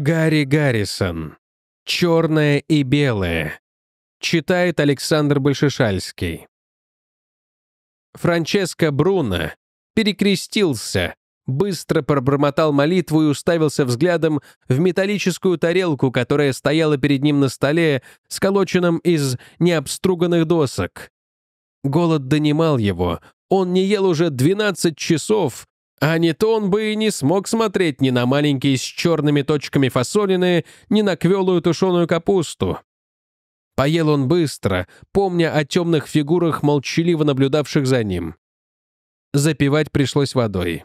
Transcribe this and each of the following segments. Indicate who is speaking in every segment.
Speaker 1: Гарри Гаррисон. «Черное и белое». Читает Александр Большишальский. Франческо Бруно перекрестился, быстро пробормотал молитву и уставился взглядом в металлическую тарелку, которая стояла перед ним на столе, сколоченном из необструганных досок. Голод донимал его. Он не ел уже 12 часов, а не то он бы и не смог смотреть ни на маленькие с черными точками фасолины, ни на квелую тушеную капусту. Поел он быстро, помня о темных фигурах, молчаливо наблюдавших за ним. Запивать пришлось водой.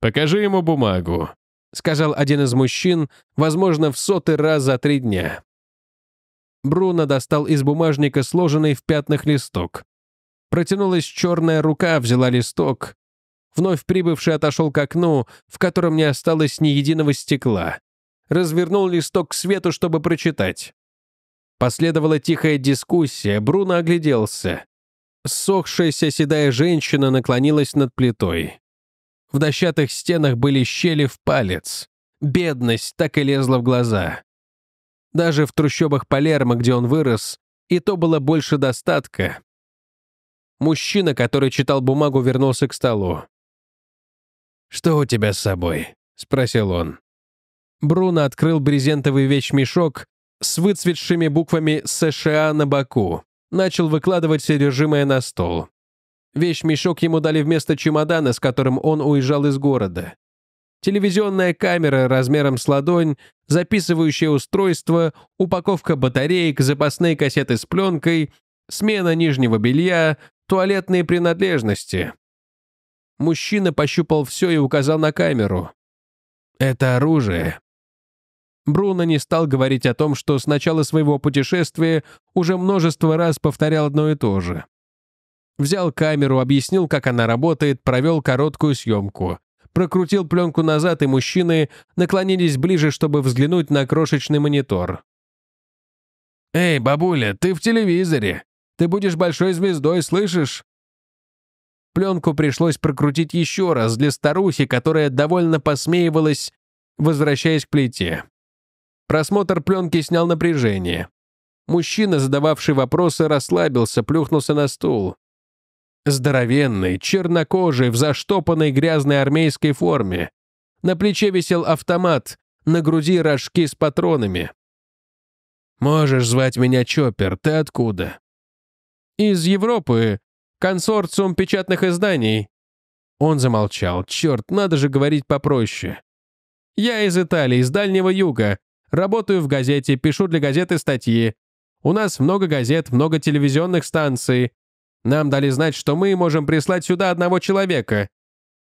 Speaker 1: «Покажи ему бумагу», — сказал один из мужчин, возможно, в сотый раз за три дня. Бруно достал из бумажника сложенный в пятнах листок. Протянулась черная рука, взяла листок. Вновь прибывший отошел к окну, в котором не осталось ни единого стекла. Развернул листок к свету, чтобы прочитать. Последовала тихая дискуссия, Бруно огляделся. Сохшаяся седая женщина наклонилась над плитой. В дощатых стенах были щели в палец. Бедность так и лезла в глаза. Даже в трущобах Палермо, где он вырос, и то было больше достатка. Мужчина, который читал бумагу, вернулся к столу. «Что у тебя с собой?» — спросил он. Бруно открыл брезентовый вещмешок с выцветшими буквами «США» на боку. Начал выкладывать содержимое на стол. Вещмешок ему дали вместо чемодана, с которым он уезжал из города. Телевизионная камера размером с ладонь, записывающее устройство, упаковка батареек, запасные кассеты с пленкой, смена нижнего белья, туалетные принадлежности. Мужчина пощупал все и указал на камеру. «Это оружие». Бруно не стал говорить о том, что с начала своего путешествия уже множество раз повторял одно и то же. Взял камеру, объяснил, как она работает, провел короткую съемку. Прокрутил пленку назад, и мужчины наклонились ближе, чтобы взглянуть на крошечный монитор. «Эй, бабуля, ты в телевизоре! Ты будешь большой звездой, слышишь?» Пленку пришлось прокрутить еще раз для старухи, которая довольно посмеивалась, возвращаясь к плите. Просмотр пленки снял напряжение. Мужчина, задававший вопросы, расслабился, плюхнулся на стул. Здоровенный, чернокожий, в заштопанной грязной армейской форме. На плече висел автомат, на груди рожки с патронами. «Можешь звать меня Чоппер, ты откуда?» «Из Европы, Консорциум печатных изданий». Он замолчал. «Черт, надо же говорить попроще». «Я из Италии, из Дальнего Юга. Работаю в газете, пишу для газеты статьи. У нас много газет, много телевизионных станций. Нам дали знать, что мы можем прислать сюда одного человека.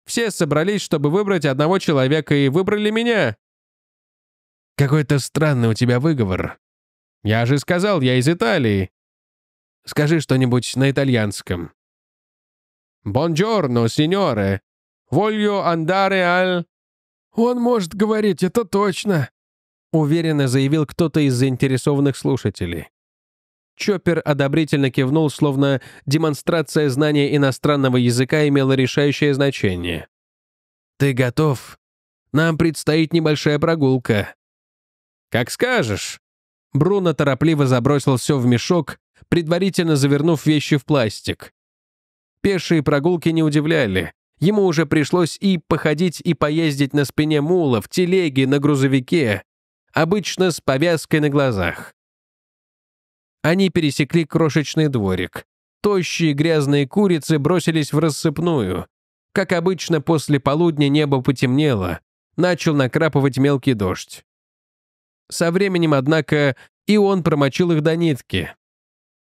Speaker 1: Все собрались, чтобы выбрать одного человека, и выбрали меня». «Какой-то странный у тебя выговор. Я же сказал, я из Италии. Скажи что-нибудь на итальянском». «Бонджорно, сеньоре! волью андаре аль...» «Он может говорить, это точно!» — уверенно заявил кто-то из заинтересованных слушателей. Чоппер одобрительно кивнул, словно демонстрация знания иностранного языка имела решающее значение. «Ты готов? Нам предстоит небольшая прогулка». «Как скажешь». Бруно торопливо забросил все в мешок, предварительно завернув вещи в пластик. Пешие прогулки не удивляли. Ему уже пришлось и походить, и поездить на спине мула, в телеге, на грузовике. Обычно с повязкой на глазах. Они пересекли крошечный дворик. Тощие грязные курицы бросились в рассыпную. Как обычно, после полудня небо потемнело. Начал накрапывать мелкий дождь. Со временем, однако, и он промочил их до нитки.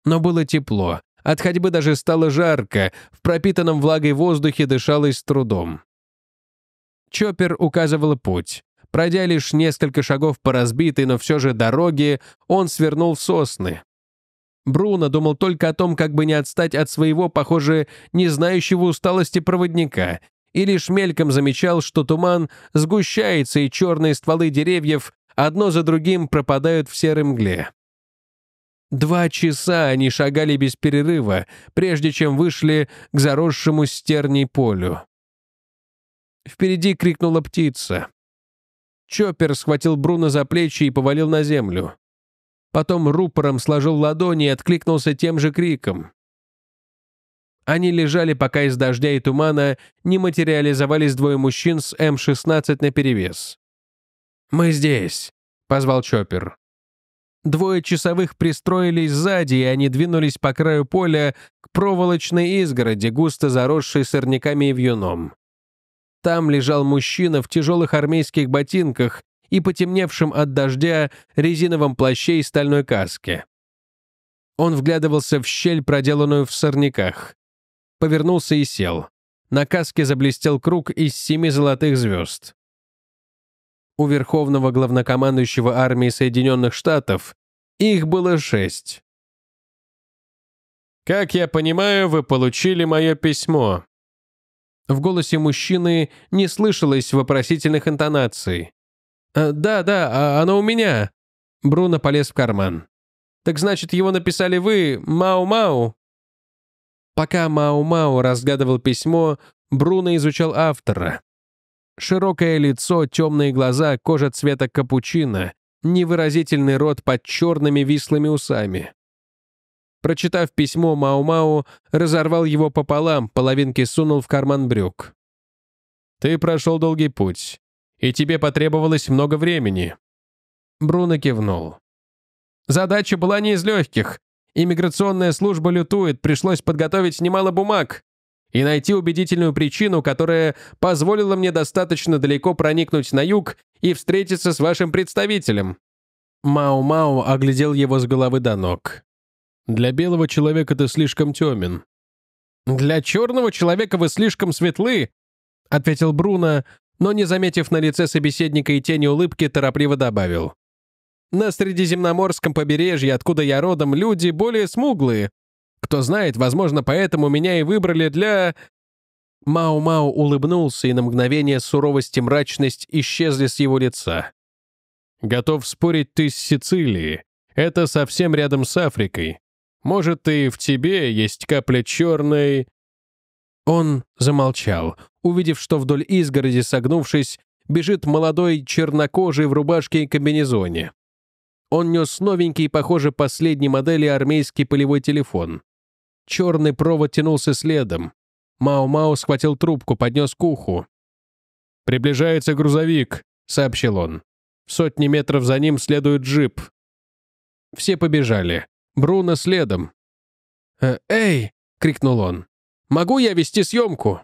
Speaker 1: Но было тепло, от ходьбы даже стало жарко, в пропитанном влагой воздухе дышалось с трудом. Чоппер указывал путь. Пройдя лишь несколько шагов по разбитой, но все же дороге, он свернул в сосны. Бруно думал только о том, как бы не отстать от своего, похоже, не знающего усталости проводника, и лишь мельком замечал, что туман сгущается, и черные стволы деревьев одно за другим пропадают в серой мгле. Два часа они шагали без перерыва, прежде чем вышли к заросшему стерней полю. Впереди крикнула птица. Чоппер схватил Бруно за плечи и повалил на землю. Потом рупором сложил ладони и откликнулся тем же криком. Они лежали, пока из дождя и тумана не материализовались двое мужчин с М-16 наперевес. «Мы здесь», — позвал Чоппер. Двое часовых пристроились сзади, и они двинулись по краю поля к проволочной изгороди, густо заросшей сорняками и вьюном. Там лежал мужчина в тяжелых армейских ботинках и потемневшем от дождя резиновом плаще и стальной каске. Он вглядывался в щель, проделанную в сорняках. Повернулся и сел. На каске заблестел круг из семи золотых звезд у верховного главнокомандующего армии Соединенных Штатов, их было шесть. «Как я понимаю, вы получили мое письмо». В голосе мужчины не слышалось вопросительных интонаций. «Э, «Да, да, а оно у меня». Бруно полез в карман. «Так значит, его написали вы, Мау-Мау?» Пока Мау-Мау разгадывал письмо, Бруно изучал автора. Широкое лицо, темные глаза, кожа цвета капучино, невыразительный рот под черными вислыми усами. Прочитав письмо Мау-Мау, разорвал его пополам, половинки сунул в карман брюк. «Ты прошел долгий путь, и тебе потребовалось много времени». Бруно кивнул. «Задача была не из легких. Иммиграционная служба лютует, пришлось подготовить немало бумаг и найти убедительную причину, которая позволила мне достаточно далеко проникнуть на юг и встретиться с вашим представителем». Мау-Мау оглядел его с головы до ног. «Для белого человека ты слишком темен». «Для черного человека вы слишком светлы», — ответил Бруно, но, не заметив на лице собеседника и тени улыбки, торопливо добавил. «На Средиземноморском побережье, откуда я родом, люди более смуглые, кто знает, возможно, поэтому меня и выбрали для...» Мау-Мау улыбнулся, и на мгновение суровость и мрачность исчезли с его лица. «Готов спорить ты с Сицилии. Это совсем рядом с Африкой. Может, и в тебе есть капля черной...» Он замолчал, увидев, что вдоль изгороди, согнувшись, бежит молодой чернокожий в рубашке и комбинезоне. Он нес новенький, похоже, последней модели армейский полевой телефон. Черный провод тянулся следом. Мао-Мао схватил трубку, поднес к уху. «Приближается грузовик», — сообщил он. сотни метров за ним следует джип». Все побежали. Бруно следом. «Э «Эй!» — крикнул он. «Могу я вести съемку?»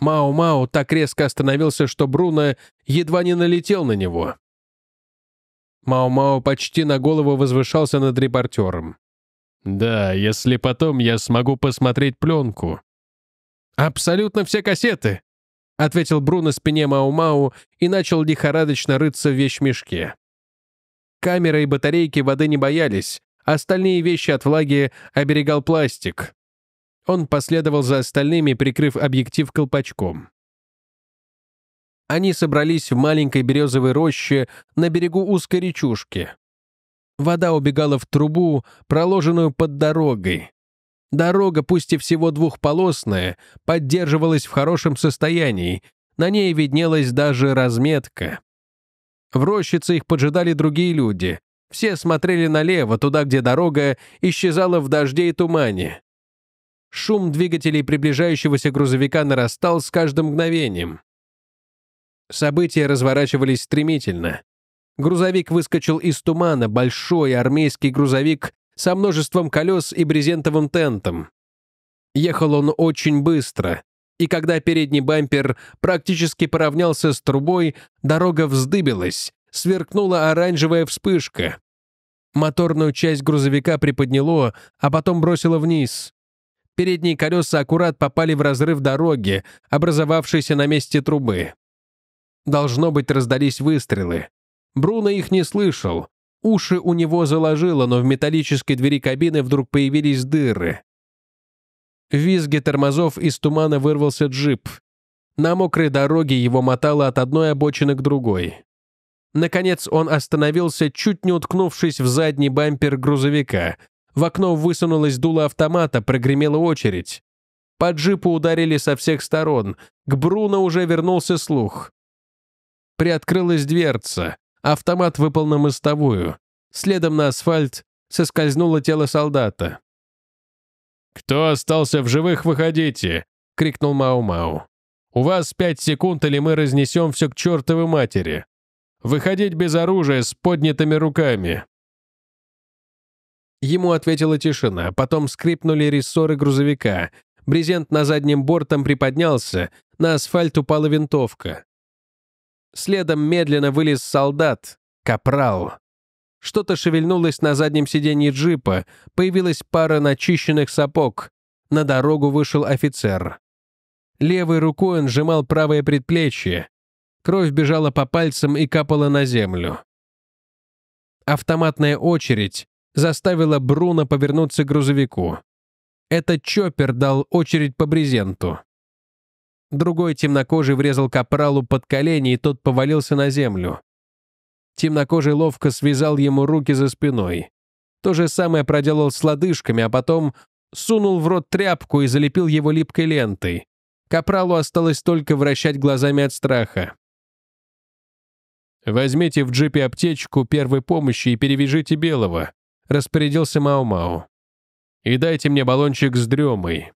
Speaker 1: Мао-Мао так резко остановился, что Бруно едва не налетел на него. Мао-Мао почти на голову возвышался над репортером. Да, если потом я смогу посмотреть пленку. Абсолютно все кассеты, ответил Бруно спине Мау-Мау и начал лихорадочно рыться в вещмешке. Камера и батарейки воды не боялись, остальные вещи от влаги оберегал пластик. Он последовал за остальными, прикрыв объектив колпачком. Они собрались в маленькой березовой роще на берегу узкой речушки. Вода убегала в трубу, проложенную под дорогой. Дорога, пусть и всего двухполосная, поддерживалась в хорошем состоянии, на ней виднелась даже разметка. В рощице их поджидали другие люди. Все смотрели налево, туда, где дорога исчезала в дожде и тумане. Шум двигателей приближающегося грузовика нарастал с каждым мгновением. События разворачивались стремительно. Грузовик выскочил из тумана, большой армейский грузовик со множеством колес и брезентовым тентом. Ехал он очень быстро, и когда передний бампер практически поравнялся с трубой, дорога вздыбилась, сверкнула оранжевая вспышка. Моторную часть грузовика приподняло, а потом бросило вниз. Передние колеса аккурат попали в разрыв дороги, образовавшийся на месте трубы. Должно быть, раздались выстрелы. Бруно их не слышал. Уши у него заложило, но в металлической двери кабины вдруг появились дыры. В визге тормозов из тумана вырвался джип. На мокрой дороге его мотало от одной обочины к другой. Наконец он остановился, чуть не уткнувшись в задний бампер грузовика. В окно высунулось дуло автомата, прогремела очередь. По джипу ударили со всех сторон. К Бруно уже вернулся слух. Приоткрылась дверца. Автомат выпал на мостовую. Следом на асфальт соскользнуло тело солдата. «Кто остался в живых, выходите!» — крикнул Мау-Мау. «У вас пять секунд, или мы разнесем все к чертовой матери. Выходить без оружия с поднятыми руками!» Ему ответила тишина, потом скрипнули рессоры грузовика. Брезент на заднем бортом приподнялся, на асфальт упала винтовка. Следом медленно вылез солдат, капрал. Что-то шевельнулось на заднем сиденье джипа, появилась пара начищенных сапог. На дорогу вышел офицер. Левой рукой он сжимал правое предплечье. Кровь бежала по пальцам и капала на землю. Автоматная очередь заставила Бруно повернуться к грузовику. Этот чоппер дал очередь по брезенту. Другой темнокожий врезал капралу под колени, и тот повалился на землю. Темнокожий ловко связал ему руки за спиной. То же самое проделал с лодыжками, а потом сунул в рот тряпку и залепил его липкой лентой. Капралу осталось только вращать глазами от страха. «Возьмите в джипе аптечку первой помощи и перевяжите белого», — распорядился Мау-Мау. «И дайте мне баллончик с дремой.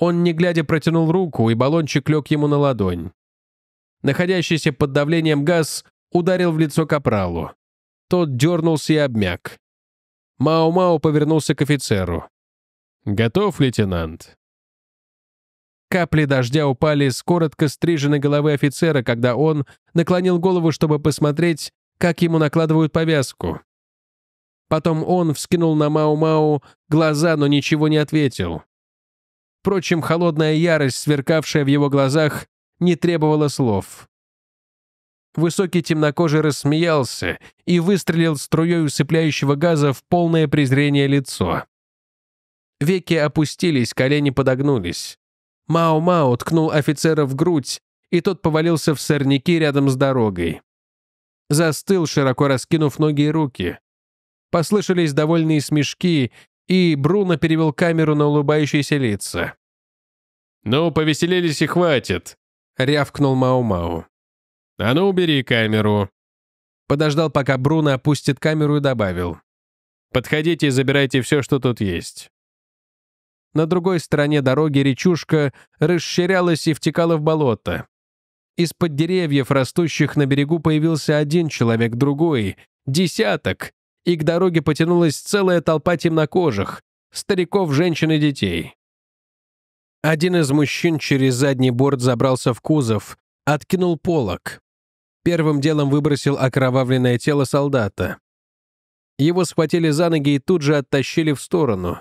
Speaker 1: Он, не глядя, протянул руку, и баллончик лег ему на ладонь. Находящийся под давлением газ ударил в лицо капралу. Тот дернулся и обмяк. Мао-Мао повернулся к офицеру. «Готов, лейтенант?» Капли дождя упали с коротко стриженной головы офицера, когда он наклонил голову, чтобы посмотреть, как ему накладывают повязку. Потом он вскинул на Мау-Мау глаза, но ничего не ответил. Впрочем, холодная ярость, сверкавшая в его глазах, не требовала слов. Высокий темнокожий рассмеялся и выстрелил струей усыпляющего газа в полное презрение лицо. Веки опустились, колени подогнулись. Мао-Мао ткнул офицера в грудь, и тот повалился в сорняки рядом с дорогой. Застыл, широко раскинув ноги и руки. Послышались довольные смешки, и Бруно перевел камеру на улыбающиеся лица. «Ну, повеселились и хватит», — рявкнул Мау-Мау. «А ну, убери камеру». Подождал, пока Бруно опустит камеру и добавил. «Подходите и забирайте все, что тут есть». На другой стороне дороги речушка расширялась и втекала в болото. Из-под деревьев, растущих на берегу, появился один человек, другой, десяток, и к дороге потянулась целая толпа темнокожих, стариков, женщин и детей. Один из мужчин через задний борт забрался в кузов, откинул полог. Первым делом выбросил окровавленное тело солдата. Его схватили за ноги и тут же оттащили в сторону.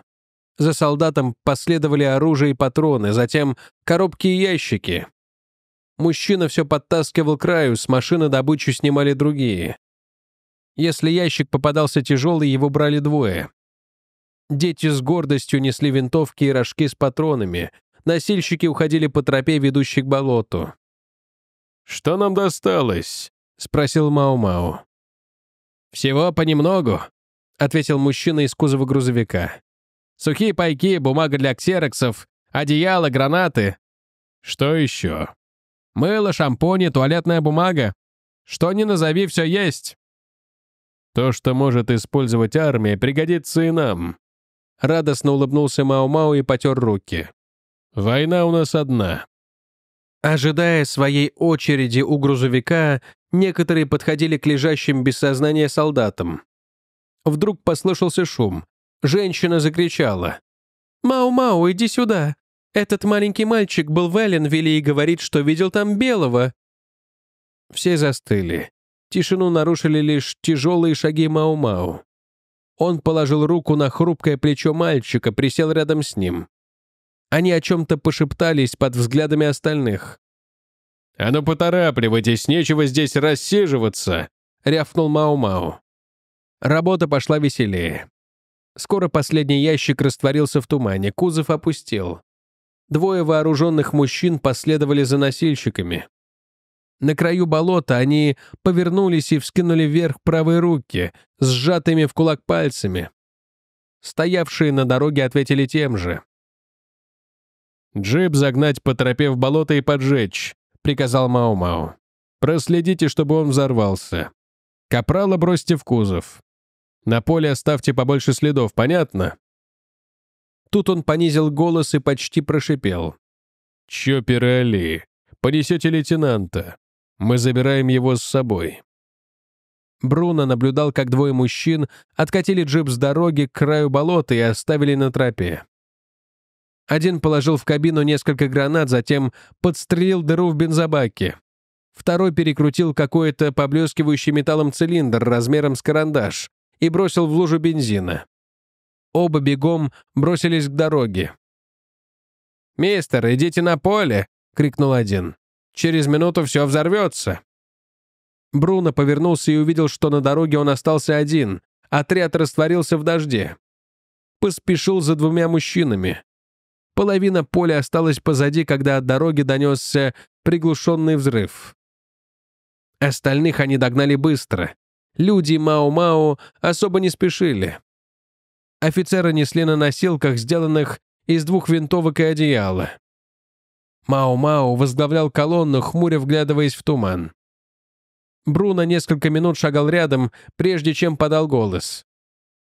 Speaker 1: За солдатом последовали оружие и патроны, затем коробки и ящики. Мужчина все подтаскивал краю, с машины добычу снимали другие. Если ящик попадался тяжелый, его брали двое. Дети с гордостью несли винтовки и рожки с патронами. Носильщики уходили по тропе, ведущей к болоту. «Что нам досталось?» — спросил Мау-Мау. «Всего понемногу», — ответил мужчина из кузова грузовика. «Сухие пайки, бумага для ксероксов, одеяло, гранаты». «Что еще?» «Мыло, шампуни, туалетная бумага. Что ни назови, все есть». То, что может использовать армия, пригодится и нам». Радостно улыбнулся Мао-Мао и потер руки. «Война у нас одна». Ожидая своей очереди у грузовика, некоторые подходили к лежащим без сознания солдатам. Вдруг послышался шум. Женщина закричала. «Мау-мау, иди сюда! Этот маленький мальчик был в Элленвилле и говорит, что видел там белого!» Все застыли. Тишину нарушили лишь тяжелые шаги Мау-Мау. Он положил руку на хрупкое плечо мальчика, присел рядом с ним. Они о чем-то пошептались под взглядами остальных. «А ну поторапливайтесь, нечего здесь рассиживаться!» — рявкнул Мау-Мау. Работа пошла веселее. Скоро последний ящик растворился в тумане, кузов опустил. Двое вооруженных мужчин последовали за носильщиками. На краю болота они повернулись и вскинули вверх правые руки, сжатыми в кулак пальцами. Стоявшие на дороге ответили тем же. «Джип загнать по тропе в болото и поджечь», — приказал Мау-Мау. «Проследите, чтобы он взорвался. Капрала бросьте в кузов. На поле оставьте побольше следов, понятно?» Тут он понизил голос и почти прошипел. «Чоперы Али, понесете лейтенанта. Мы забираем его с собой». Бруно наблюдал, как двое мужчин откатили джип с дороги к краю болота и оставили на тропе. Один положил в кабину несколько гранат, затем подстрелил дыру в бензобаке. Второй перекрутил какой-то поблескивающий металлом цилиндр размером с карандаш и бросил в лужу бензина. Оба бегом бросились к дороге. «Мистер, идите на поле!» — крикнул один. Через минуту все взорвется». Бруно повернулся и увидел, что на дороге он остался один. Отряд растворился в дожде. Поспешил за двумя мужчинами. Половина поля осталась позади, когда от дороги донесся приглушенный взрыв. Остальных они догнали быстро. Люди мау мау особо не спешили. Офицеры несли на носилках, сделанных из двух винтовок и одеяла. Мао Мао возглавлял колонну, хмуря вглядываясь в туман. Бруно несколько минут шагал рядом, прежде чем подал голос.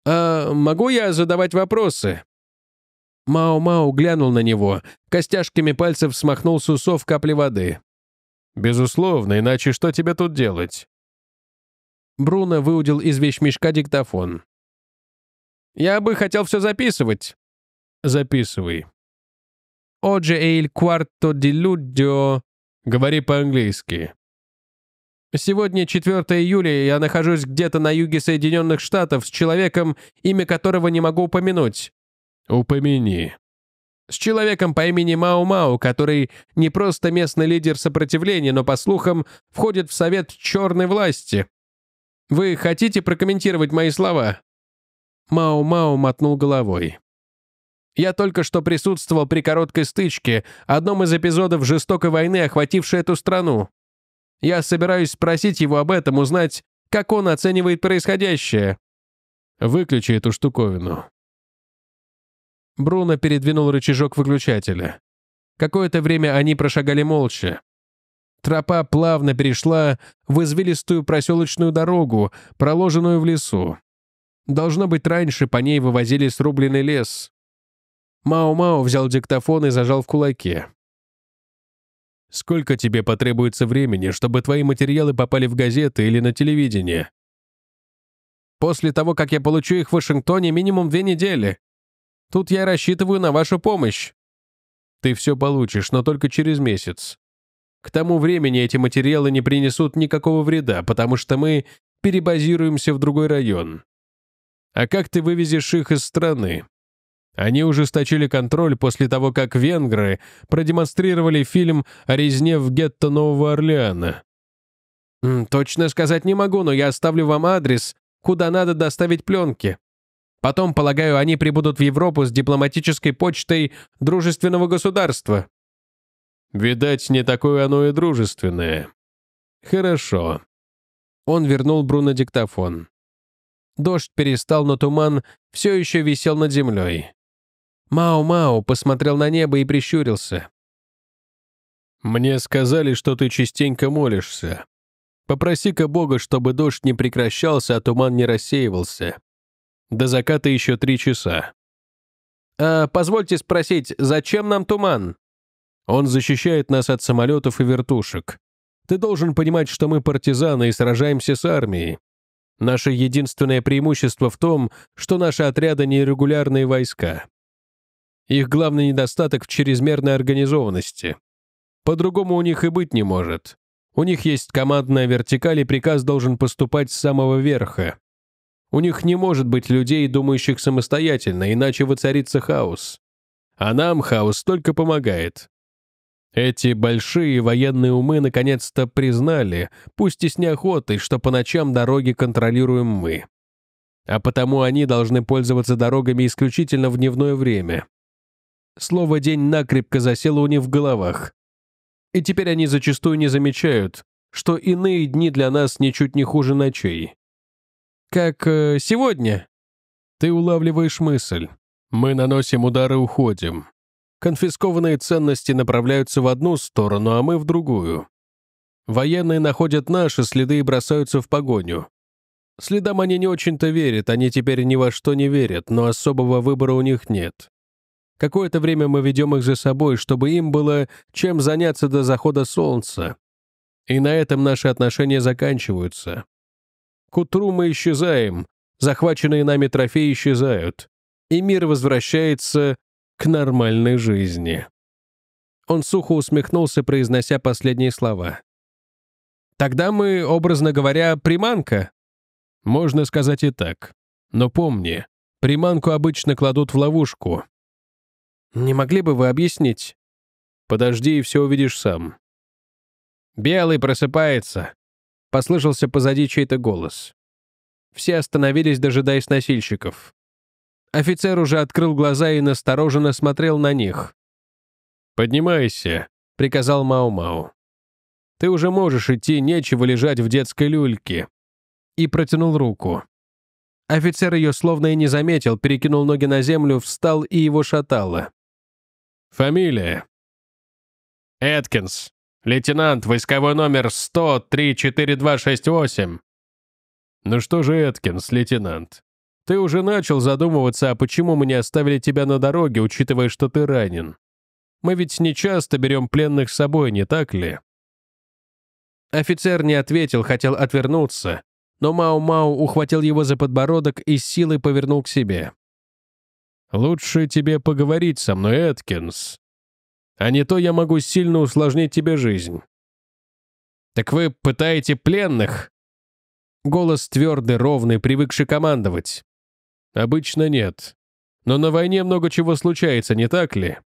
Speaker 1: «А могу я задавать вопросы Мао Мао глянул на него, костяшками пальцев смахнул с усов капли воды. «Безусловно, иначе что тебе тут делать?» Бруно выудил из вещмешка диктофон. «Я бы хотел все записывать». «Записывай», «Oggi è il quarto di luglio». «Говори по-английски». «Сегодня 4 июля, я нахожусь где-то на юге Соединенных Штатов с человеком, имя которого не могу упомянуть». «Упомяни», с человеком по имени Мау Мау, который не просто местный лидер сопротивления, но, по слухам, входит в совет черной власти. Вы хотите прокомментировать мои слова?» Мау Мау мотнул головой. Я только что присутствовал при короткой стычке, одном из эпизодов жестокой войны, охватившей эту страну. Я собираюсь спросить его об этом, узнать, как он оценивает происходящее. Выключи эту штуковину. Бруно передвинул рычажок выключателя. Какое-то время они прошагали молча. Тропа плавно перешла в извилистую проселочную дорогу, проложенную в лесу. Должно быть, раньше по ней вывозили срубленный лес. Мао-Мао взял диктофон и зажал в кулаке. «Сколько тебе потребуется времени, чтобы твои материалы попали в газеты или на телевидение?» «После того, как я получу их в Вашингтоне, минимум две недели. Тут я рассчитываю на вашу помощь». «Ты все получишь, но только через месяц. К тому времени эти материалы не принесут никакого вреда, потому что мы перебазируемся в другой район. А как ты вывезешь их из страны? Они ужесточили контроль после того, как венгры продемонстрировали фильм о резне в гетто Нового Орлеана. «Точно сказать не могу, но я оставлю вам адрес, куда надо доставить пленки. Потом, полагаю, они прибудут в Европу с дипломатической почтой дружественного государства». «Видать, не такое оно и дружественное». «Хорошо». Он вернул Бруно диктофон. Дождь перестал, но туман все еще висел над землей. Мао Мао посмотрел на небо и прищурился. «Мне сказали, что ты частенько молишься. Попроси-ка Бога, чтобы дождь не прекращался, а туман не рассеивался. До заката еще три часа». «Э, «Позвольте спросить, зачем нам туман?» «Он защищает нас от самолетов и вертушек. Ты должен понимать, что мы партизаны и сражаемся с армией. Наше единственное преимущество в том, что наши отряды — нерегулярные войска. Их главный недостаток в чрезмерной организованности. По-другому у них и быть не может. У них есть командная вертикаль, и приказ должен поступать с самого верха. У них не может быть людей, думающих самостоятельно, иначе воцарится хаос. А нам хаос только помогает. Эти большие военные умы наконец-то признали, пусть и с неохотой, что по ночам дороги контролируем мы. А потому они должны пользоваться дорогами исключительно в дневное время. Слово «день» накрепко засело у них в головах. И теперь они зачастую не замечают, что иные дни для нас ничуть не хуже ночей. Как э, сегодня. Ты улавливаешь мысль. Мы наносим удары и уходим. Конфискованные ценности направляются в одну сторону, а мы в другую. Военные находят наши следы и бросаются в погоню. Следам они не очень-то верят, они теперь ни во что не верят, но особого выбора у них нет. Какое-то время мы ведем их за собой, чтобы им было чем заняться до захода солнца. И на этом наши отношения заканчиваются. К утру мы исчезаем, захваченные нами трофеи исчезают, и мир возвращается к нормальной жизни. Он сухо усмехнулся, произнося последние слова. «Тогда мы, образно говоря, приманка?» «Можно сказать и так. Но помни, приманку обычно кладут в ловушку, не могли бы вы объяснить? Подожди и все увидишь сам. Белый просыпается. Послышался позади чей-то голос. Все остановились, дожидаясь носильщиков. Офицер уже открыл глаза и настороженно смотрел на них. «Поднимайся», — приказал Мау-Мау. «Ты уже можешь идти, нечего лежать в детской люльке». И протянул руку. Офицер ее словно и не заметил, перекинул ноги на землю, встал и его шатало. Фамилия. Эткинс. Лейтенант, войсковой номер 103-4268. Ну что же, Эткинс, лейтенант, ты уже начал задумываться, а почему мы не оставили тебя на дороге, учитывая, что ты ранен? Мы ведь не часто берем пленных с собой, не так ли? Офицер не ответил, хотел отвернуться, но Мау-Мау ухватил его за подбородок и силой повернул к себе. Лучше тебе поговорить со мной, Эткинс. А не то я могу сильно усложнить тебе жизнь. Так вы пытаете пленных? Голос твердый, ровный, привыкший командовать. Обычно нет. Но на войне много чего случается, не так ли?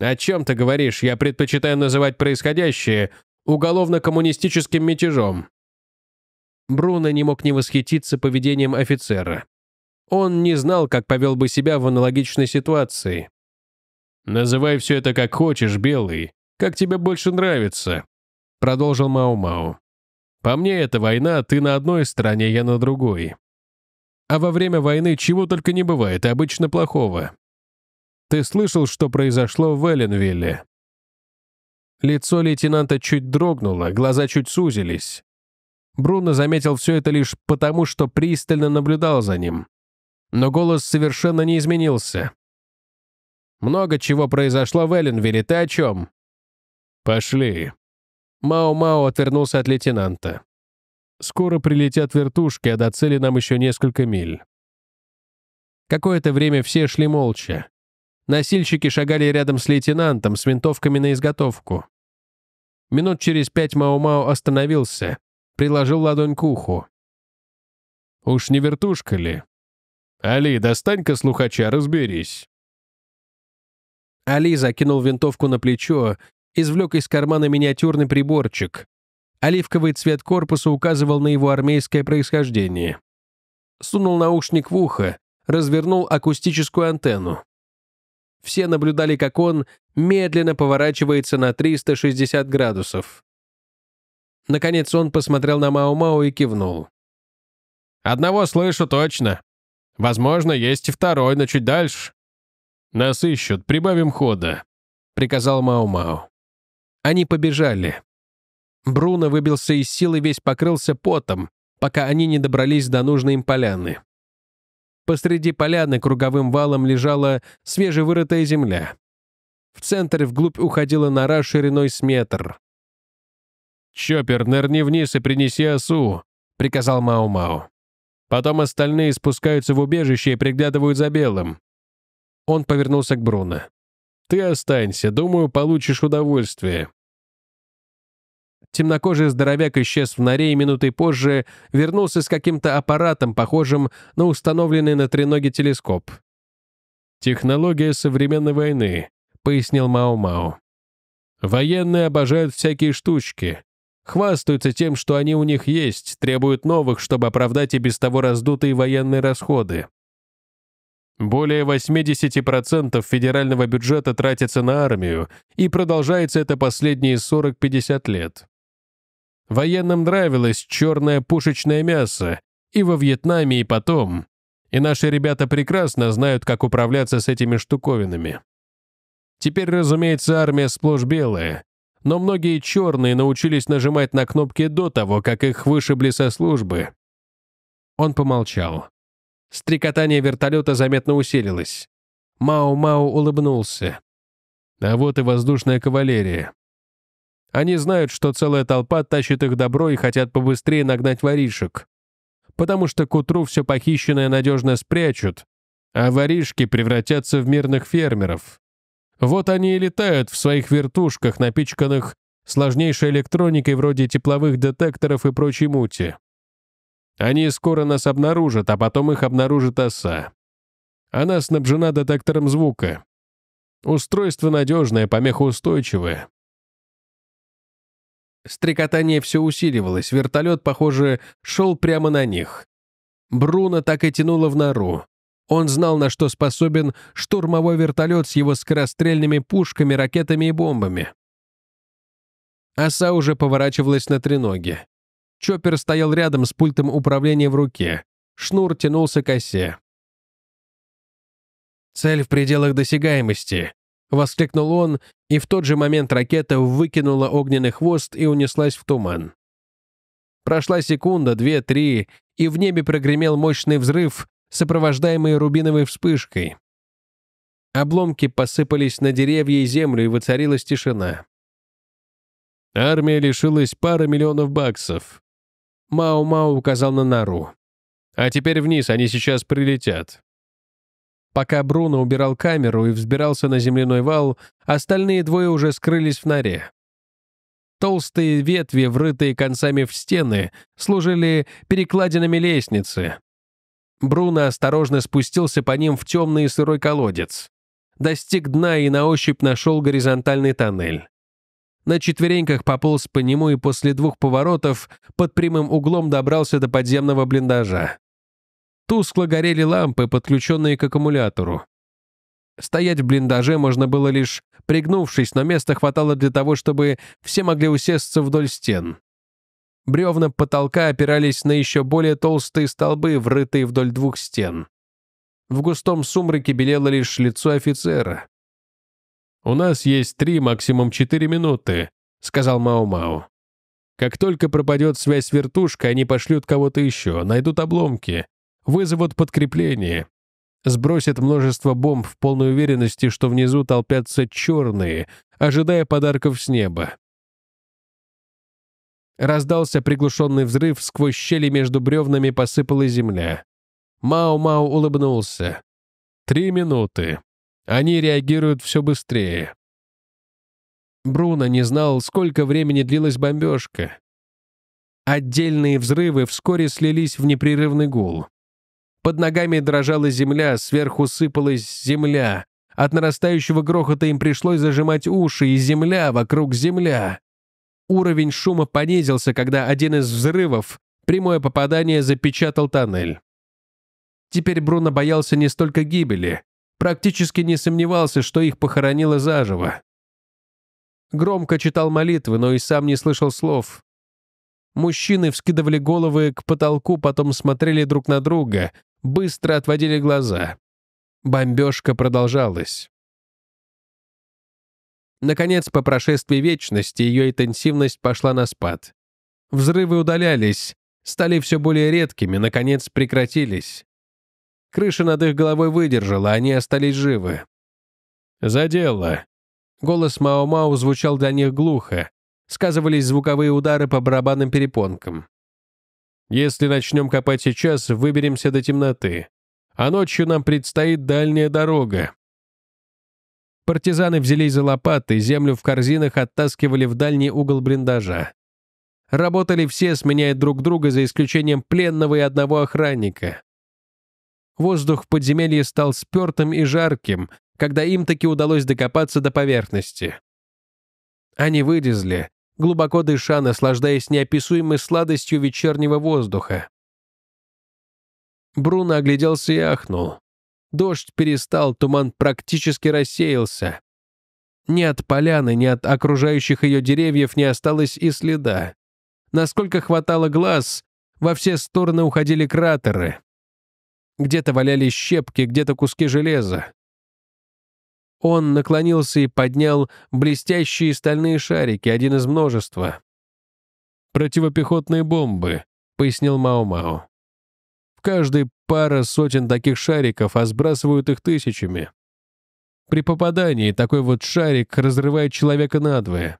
Speaker 1: О чем ты говоришь? Я предпочитаю называть происходящее уголовно-коммунистическим мятежом. Бруно не мог не восхититься поведением офицера. Он не знал, как повел бы себя в аналогичной ситуации. «Называй все это как хочешь, Белый. Как тебе больше нравится», — продолжил Мау-Мау. «По мне, это война, ты на одной стороне, я на другой. А во время войны чего только не бывает, и обычно плохого. Ты слышал, что произошло в Элленвилле?» Лицо лейтенанта чуть дрогнуло, глаза чуть сузились. Бруно заметил все это лишь потому, что пристально наблюдал за ним но голос совершенно не изменился. «Много чего произошло в Элленвилле, ты о чем?» «Пошли». Мао-Мао отвернулся от лейтенанта. «Скоро прилетят вертушки, а до цели нам еще несколько миль». Какое-то время все шли молча. Носильщики шагали рядом с лейтенантом, с винтовками на изготовку. Минут через пять Мао-Мао остановился, приложил ладонь к уху. «Уж не вертушка ли?» «Али, достань-ка слухача, разберись». Али закинул винтовку на плечо, извлек из кармана миниатюрный приборчик. Оливковый цвет корпуса указывал на его армейское происхождение. Сунул наушник в ухо, развернул акустическую антенну. Все наблюдали, как он медленно поворачивается на 360 градусов. Наконец он посмотрел на Мао-Мао и кивнул. «Одного слышу точно. Возможно, есть и второй, но чуть дальше. Нас ищут, прибавим хода», — приказал Мау-Мау. Они побежали. Бруно выбился из силы, весь покрылся потом, пока они не добрались до нужной им поляны. Посреди поляны круговым валом лежала свежевырытая земля. В центр вглубь уходила нора шириной с метр. «Чоппер, нырни вниз и принеси осу», — приказал Мау-Мау. Потом остальные спускаются в убежище и приглядывают за белым». Он повернулся к Бруно. «Ты останься, думаю, получишь удовольствие». Темнокожий здоровяк исчез в норе и минутой позже вернулся с каким-то аппаратом, похожим на установленный на треноге телескоп. «Технология современной войны», — пояснил Мао-Мао. «Военные обожают всякие штучки. Хвастаются тем, что они у них есть, требуют новых, чтобы оправдать и без того раздутые военные расходы. Более 80% федерального бюджета тратится на армию, и продолжается это последние 40-50 лет. Военным нравилось черное пушечное мясо и во Вьетнаме, и потом. И наши ребята прекрасно знают, как управляться с этими штуковинами. Теперь, разумеется, армия сплошь белая, но многие черные научились нажимать на кнопки до того, как их вышибли со службы. Он помолчал. Стрекотание вертолета заметно усилилось. Мау-Мау улыбнулся. А вот и воздушная кавалерия. Они знают, что целая толпа тащит их добро и хотят побыстрее нагнать воришек. Потому что к утру все похищенное надежно спрячут, а воришки превратятся в мирных фермеров. Вот они и летают в своих вертушках, напичканных сложнейшей электроникой вроде тепловых детекторов и прочей мути. Они скоро нас обнаружат, а потом их обнаружит оса. Она снабжена детектором звука. Устройство надежное, помехоустойчивое. Стрекотание все усиливалось, вертолет, похоже, шел прямо на них. Бруно так и тянуло в нору. Он знал, на что способен штурмовой вертолет с его скорострельными пушками, ракетами и бомбами. Оса уже поворачивалась на треноге. Чоппер стоял рядом с пультом управления в руке. Шнур тянулся к осе. «Цель в пределах досягаемости», — воскликнул он, и в тот же момент ракета выкинула огненный хвост и унеслась в туман. Прошла секунда, две, три, и в небе прогремел мощный взрыв, сопровождаемые рубиновой вспышкой. Обломки посыпались на деревья и землю, и воцарилась тишина. Армия лишилась пары миллионов баксов. Мау-Мау указал на нору. А теперь вниз, они сейчас прилетят. Пока Бруно убирал камеру и взбирался на земляной вал, остальные двое уже скрылись в норе. Толстые ветви, врытые концами в стены, служили перекладинами лестницы. Бруно осторожно спустился по ним в темный и сырой колодец. Достиг дна и на ощупь нашел горизонтальный тоннель. На четвереньках пополз по нему и после двух поворотов под прямым углом добрался до подземного блиндажа. Тускло горели лампы, подключенные к аккумулятору. Стоять в блиндаже можно было лишь пригнувшись, но места хватало для того, чтобы все могли усесться вдоль стен. Бревна потолка опирались на еще более толстые столбы, врытые вдоль двух стен. В густом сумраке белело лишь лицо офицера. «У нас есть три, максимум четыре минуты», — сказал Мау-Мау. «Как только пропадет связь с вертушкой, они пошлют кого-то еще, найдут обломки, вызовут подкрепление, сбросят множество бомб в полной уверенности, что внизу толпятся черные, ожидая подарков с неба. Раздался приглушенный взрыв, сквозь щели между бревнами посыпала земля. Мау-Мау улыбнулся. «Три минуты. Они реагируют все быстрее». Бруно не знал, сколько времени длилась бомбежка. Отдельные взрывы вскоре слились в непрерывный гул. Под ногами дрожала земля, сверху сыпалась земля. От нарастающего грохота им пришлось зажимать уши, и земля вокруг земля. Уровень шума понизился, когда один из взрывов, прямое попадание, запечатал тоннель. Теперь Бруно боялся не столько гибели, практически не сомневался, что их похоронило заживо. Громко читал молитвы, но и сам не слышал слов. Мужчины вскидывали головы к потолку, потом смотрели друг на друга, быстро отводили глаза. Бомбежка продолжалась. Наконец, по прошествии вечности, ее интенсивность пошла на спад. Взрывы удалялись, стали все более редкими, наконец прекратились. Крыша над их головой выдержала, они остались живы. «За дело!» Голос Мао-Мао звучал для них глухо. Сказывались звуковые удары по барабанным перепонкам. «Если начнем копать сейчас, выберемся до темноты. А ночью нам предстоит дальняя дорога. Партизаны взялись за лопаты, землю в корзинах оттаскивали в дальний угол блиндажа. Работали все, сменяя друг друга, за исключением пленного и одного охранника. Воздух в подземелье стал спертым и жарким, когда им таки удалось докопаться до поверхности. Они вылезли, глубоко дыша, наслаждаясь неописуемой сладостью вечернего воздуха. Бруно огляделся и ахнул. Дождь перестал, туман практически рассеялся. Ни от поляны, ни от окружающих ее деревьев не осталось и следа. Насколько хватало глаз, во все стороны уходили кратеры. Где-то валялись щепки, где-то куски железа. Он наклонился и поднял блестящие стальные шарики, один из множества. «Противопехотные бомбы», — пояснил Мао-Мао. «В каждой пара сотен таких шариков, а сбрасывают их тысячами. При попадании такой вот шарик разрывает человека надвое.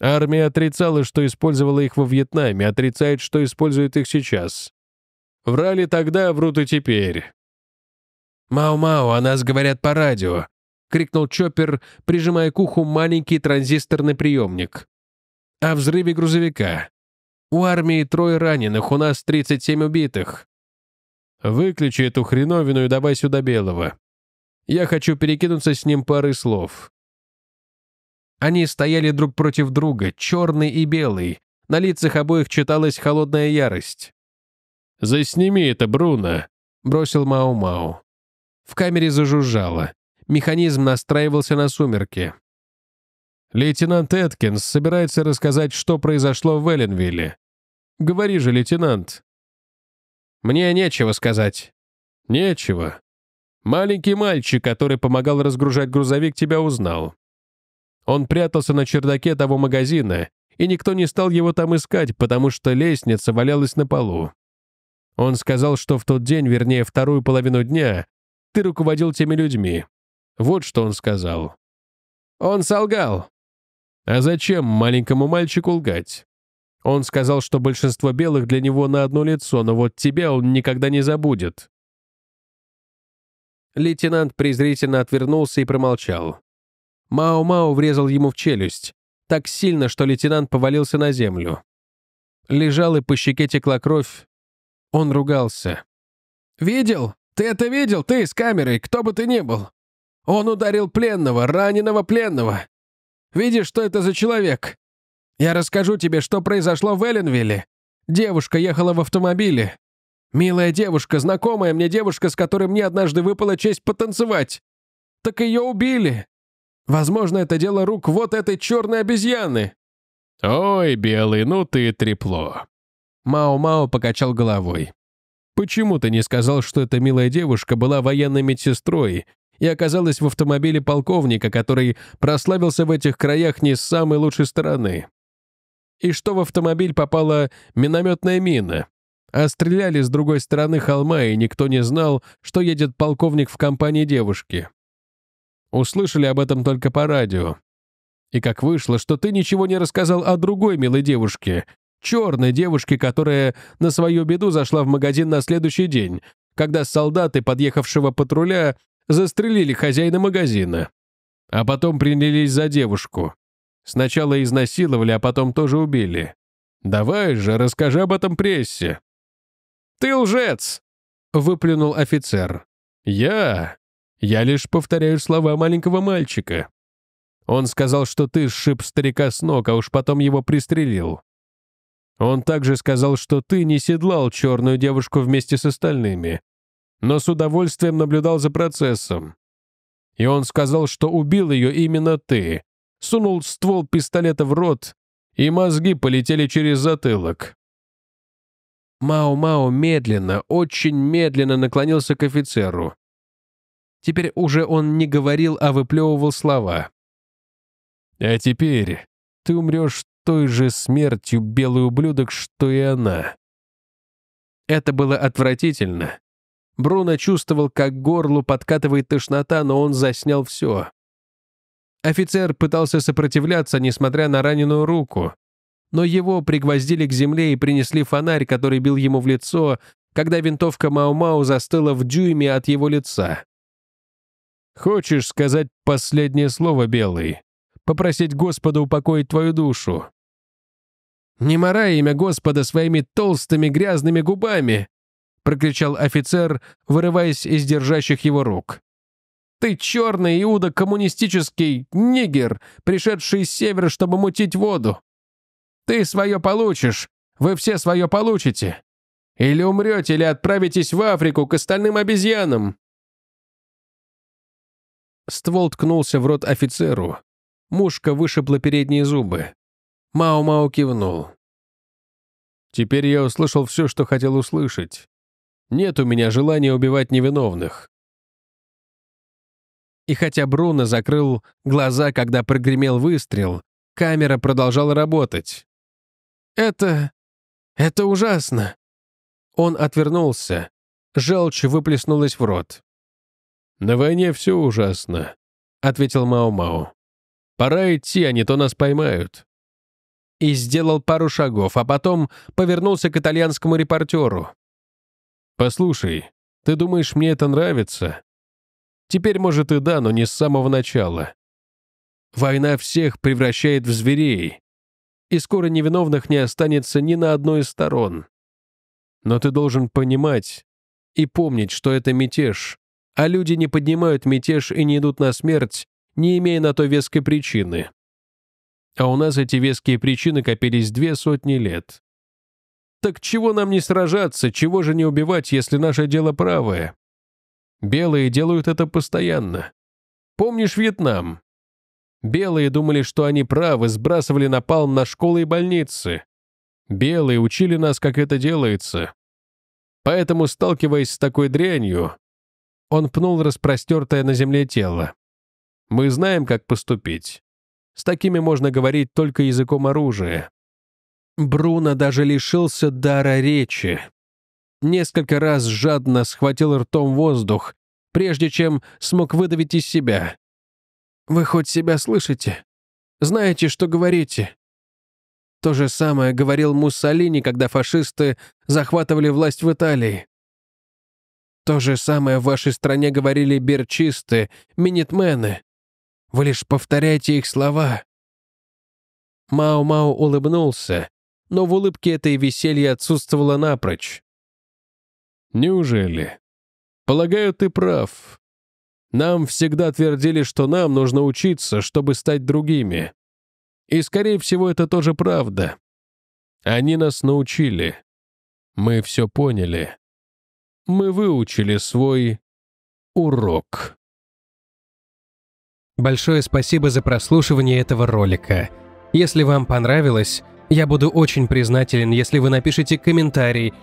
Speaker 1: Армия отрицала, что использовала их во Вьетнаме, отрицает, что использует их сейчас. Врали тогда, а врут и теперь. «Мау-мау, о нас говорят по радио», — крикнул Чоппер, прижимая к уху маленький транзисторный приемник. «О взрыве грузовика. У армии трое раненых, у нас 37 убитых. Выключи эту хреновину и давай сюда белого. Я хочу перекинуться с ним парой слов». Они стояли друг против друга, черный и белый. На лицах обоих читалась холодная ярость. «Засними это, Бруно!» — бросил Мау-Мау. В камере зажужжало. Механизм настраивался на сумерки. «Лейтенант Эткинс собирается рассказать, что произошло в Элленвилле. Говори же, лейтенант!» Мне нечего сказать». «Нечего. Маленький мальчик, который помогал разгружать грузовик, тебя узнал. Он прятался на чердаке того магазина, и никто не стал его там искать, потому что лестница валялась на полу. Он сказал, что в тот день, вернее, вторую половину дня, ты руководил теми людьми. Вот что он сказал. Он солгал. А зачем маленькому мальчику лгать? Он сказал, что большинство белых для него на одно лицо, но вот тебя он никогда не забудет. Лейтенант презрительно отвернулся и промолчал. Мао-Мао врезал ему в челюсть. Так сильно, что лейтенант повалился на землю. Лежал, и по щеке текла кровь. Он ругался. «Видел? Ты это видел? Ты с камерой, кто бы ты ни был! Он ударил пленного, раненого пленного! Видишь, что это за человек? Я расскажу тебе, что произошло в Элленвилле. Девушка ехала в автомобиле. Милая девушка, знакомая мне девушка, с которой мне однажды выпала честь потанцевать. Так ее убили. Возможно, это дело рук вот этой черной обезьяны». «Ой, белый, ну ты трепло». Мао-Мао покачал головой. «Почему ты не сказал, что эта милая девушка была военной медсестрой и оказалась в автомобиле полковника, который прославился в этих краях не с самой лучшей стороны?» и что в автомобиль попала минометная мина. А стреляли с другой стороны холма, и никто не знал, что едет полковник в компании девушки. Услышали об этом только по радио. И как вышло, что ты ничего не рассказал о другой милой девушке, черной девушке, которая на свою беду зашла в магазин на следующий день, когда солдаты подъехавшего патруля застрелили хозяина магазина. А потом принялись за девушку. Сначала изнасиловали, а потом тоже убили. Давай же, расскажи об этом прессе». «Ты лжец!» — выплюнул офицер. «Я? Я лишь повторяю слова маленького мальчика. Он сказал, что ты сшиб старика с ног, а уж потом его пристрелил. Он также сказал, что ты не седлал черную девушку вместе с остальными, но с удовольствием наблюдал за процессом. И он сказал, что убил ее именно ты, сунул ствол пистолета в рот, и мозги полетели через затылок. Мао-Мао медленно, очень медленно наклонился к офицеру. Теперь уже он не говорил, а выплевывал слова. «А теперь ты умрешь той же смертью, белый ублюдок, что и она». Это было отвратительно. Бруно чувствовал, как горлу подкатывает тошнота, но он заснял все. Офицер пытался сопротивляться, несмотря на раненую руку. Но его пригвоздили к земле и принесли фонарь, который бил ему в лицо, когда винтовка Мау-Мау застыла в дюйме от его лица. «Хочешь сказать последнее слово, Белый? Попросить Господа упокоить твою душу?» «Не морай имя Господа своими толстыми грязными губами!» — прокричал офицер, вырываясь из держащих его рук. Ты черный Иуда коммунистический нигер, пришедший с севера, чтобы мутить воду. Ты свое получишь, вы все свое получите. Или умрете, или отправитесь в Африку к остальным обезьянам. Ствол ткнулся в рот офицеру. Мушка вышибла передние зубы. Мау-мау кивнул. Теперь я услышал все, что хотел услышать. Нет у меня желания убивать невиновных. И хотя Бруно закрыл глаза, когда прогремел выстрел, камера продолжала работать. «Это... это ужасно!» Он отвернулся. Желчь выплеснулась в рот. «На войне все ужасно», — ответил Мао-Мао. «Пора идти, а не то нас поймают». И сделал пару шагов, а потом повернулся к итальянскому репортеру. «Послушай, ты думаешь, мне это нравится? Теперь, может, и да, но не с самого начала. Война всех превращает в зверей, и скоро невиновных не останется ни на одной из сторон. Но ты должен понимать и помнить, что это мятеж, а люди не поднимают мятеж и не идут на смерть, не имея на то веской причины. А у нас эти веские причины копились две сотни лет. Так чего нам не сражаться, чего же не убивать, если наше дело правое? Белые делают это постоянно. Помнишь Вьетнам? Белые думали, что они правы, сбрасывали напалм на школы и больницы. Белые учили нас, как это делается. Поэтому, сталкиваясь с такой дрянью, он пнул распростертое на земле тело. Мы знаем, как поступить. С такими можно говорить только языком оружия. Бруно даже лишился дара речи несколько раз жадно схватил ртом воздух, прежде чем смог выдавить из себя. «Вы хоть себя слышите? Знаете, что говорите?» То же самое говорил Муссолини, когда фашисты захватывали власть в Италии. То же самое в вашей стране говорили берчисты, минитмены. Вы лишь повторяете их слова. Мао-Мао улыбнулся, но в улыбке этой веселья отсутствовало напрочь. Неужели? Полагаю, ты прав. Нам всегда твердили, что нам нужно учиться, чтобы стать другими. И, скорее всего, это тоже правда. Они нас научили. Мы все поняли. Мы выучили свой урок. Большое спасибо за прослушивание этого ролика. Если вам понравилось, я буду очень признателен, если вы напишите комментарий –